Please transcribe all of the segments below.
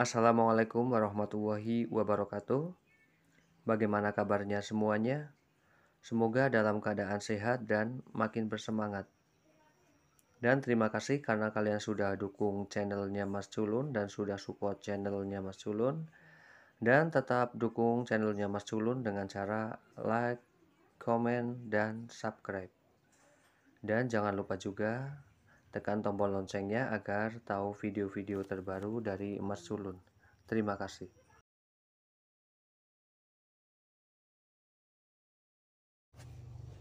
Assalamualaikum warahmatullahi wabarakatuh. Bagaimana kabarnya semuanya? Semoga dalam keadaan sehat dan makin bersemangat. Dan terima kasih karena kalian sudah dukung channelnya Mas Culun dan sudah support channelnya Mas Culun. Dan tetap dukung channelnya Mas Culun dengan cara like, comment, dan subscribe. Dan jangan lupa juga Tekan tombol loncengnya agar tahu video-video terbaru dari Emas Sulun. Terima kasih.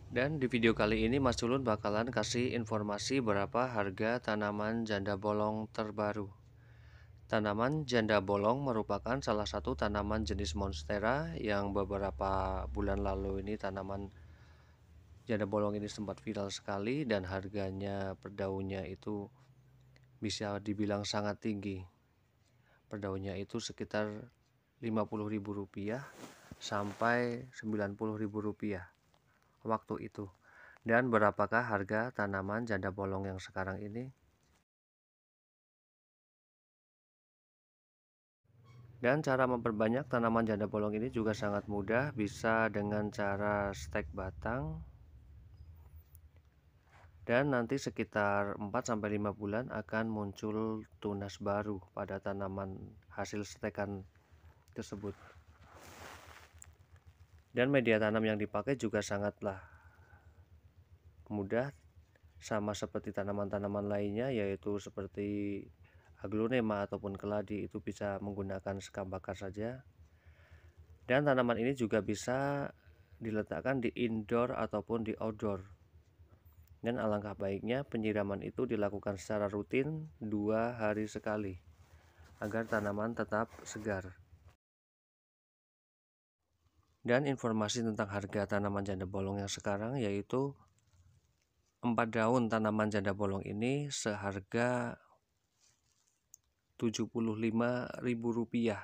Dan di video kali ini Mas Sulun bakalan kasih informasi berapa harga tanaman janda bolong terbaru. Tanaman janda bolong merupakan salah satu tanaman jenis monstera yang beberapa bulan lalu ini tanaman Janda bolong ini sempat viral sekali dan harganya per daunnya itu bisa dibilang sangat tinggi. Per daunnya itu sekitar Rp50.000 sampai Rp90.000 waktu itu. Dan berapakah harga tanaman janda bolong yang sekarang ini? Dan cara memperbanyak tanaman janda bolong ini juga sangat mudah, bisa dengan cara stek batang dan nanti sekitar 4 5 bulan akan muncul tunas baru pada tanaman hasil setekan tersebut. Dan media tanam yang dipakai juga sangatlah mudah sama seperti tanaman-tanaman lainnya yaitu seperti aglonema ataupun keladi itu bisa menggunakan sekam bakar saja. Dan tanaman ini juga bisa diletakkan di indoor ataupun di outdoor dan alangkah baiknya penyiraman itu dilakukan secara rutin dua hari sekali agar tanaman tetap segar. Dan informasi tentang harga tanaman janda bolong yang sekarang yaitu 4 daun tanaman janda bolong ini seharga Rp75.000.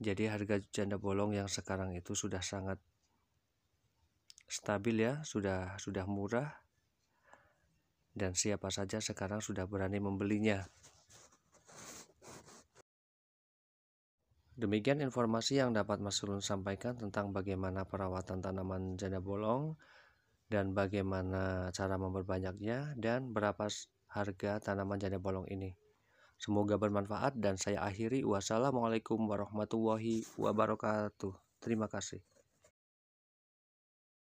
Jadi harga janda bolong yang sekarang itu sudah sangat stabil ya, sudah sudah murah. Dan siapa saja sekarang sudah berani membelinya. Demikian informasi yang dapat Mas Sulun sampaikan tentang bagaimana perawatan tanaman janda bolong dan bagaimana cara memperbanyaknya dan berapa harga tanaman janda bolong ini. Semoga bermanfaat dan saya akhiri. Wassalamualaikum warahmatullahi wabarakatuh. Terima kasih.